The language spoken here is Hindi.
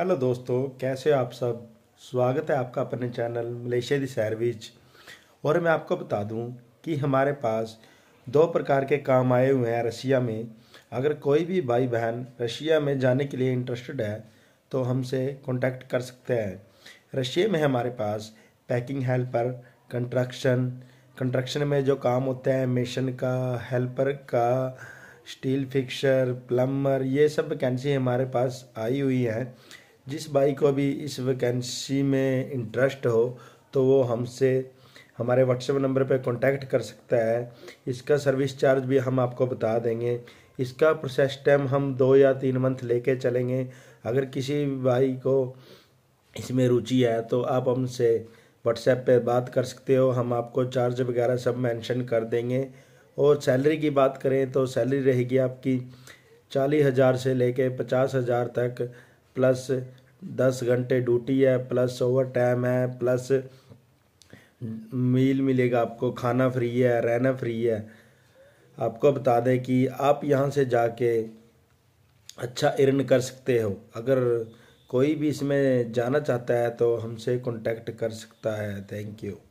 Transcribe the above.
हेलो दोस्तों कैसे हो आप सब स्वागत है आपका अपने चैनल मलेशिया दी सैर और मैं आपको बता दूं कि हमारे पास दो प्रकार के काम आए हुए हैं रशिया में अगर कोई भी भाई बहन रशिया में जाने के लिए इंटरेस्टेड है तो हमसे कांटेक्ट कर सकते हैं रशिया में हमारे पास पैकिंग हेल्पर कंस्ट्रक्शन कंस्ट्रक्शन में जो काम होते हैं मिशन का हेल्पर का स्टील फिक्सर प्लम्बर ये सब वैकेंसी हमारे पास आई हुई हैं जिस भाई को भी इस वैकेंसी में इंटरेस्ट हो तो वो हमसे हमारे व्हाट्सएप नंबर पर कांटेक्ट कर सकता है इसका सर्विस चार्ज भी हम आपको बता देंगे इसका प्रोसेस टाइम हम दो या तीन मंथ लेके चलेंगे अगर किसी भाई को इसमें रुचि है तो आप हमसे व्हाट्सएप पे बात कर सकते हो हम आपको चार्ज वगैरह सब मेंशन कर देंगे और सैलरी की बात करें तो सैलरी रहेगी आपकी चालीस हज़ार से लेके पचास हज़ार तक प्लस दस घंटे ड्यूटी है प्लस ओवर टाइम है प्लस मील मिलेगा आपको खाना फ्री है रहना फ्री है आपको बता दें कि आप यहाँ से जाके अच्छा इर्न कर सकते हो अगर कोई भी इसमें जाना चाहता है तो हमसे कांटेक्ट कर सकता है थैंक यू